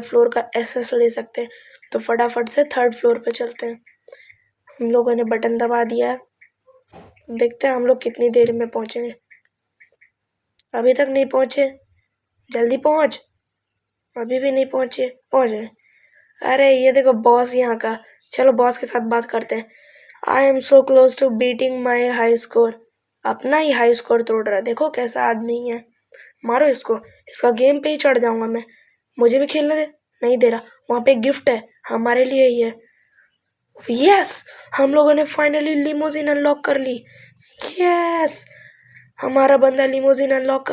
floor का assess ले सकते हैं तो फटाफट से थर्ड फ्लोर पे चलते हैं हम लोगों ने बटन दबा दिया है देखते हैं हम लोग कितनी देर में पहुँचेंगे अभी तक नहीं पहुँचे जल्दी पहुँच अभी भी नहीं पहुँचे पहुँच गए अरे ये देखो बॉस यहाँ का चलो बॉस के साथ बात करते हैं I am so close to beating my high score अपना ही हाई स्कोर तोड़ रहा है देखो कैसा आदमी है मारो इसको इसका गेम पे ही चढ़ जाऊँगा मैं मुझे भी खेलने दे नहीं दे रहा वहाँ पे गिफ्ट है हमारे लिए ही है यस हम लोगों ने फाइनली लिमोजिन अनलॉक कर ली यस हमारा बंदा लिमोजिन अनलॉक कर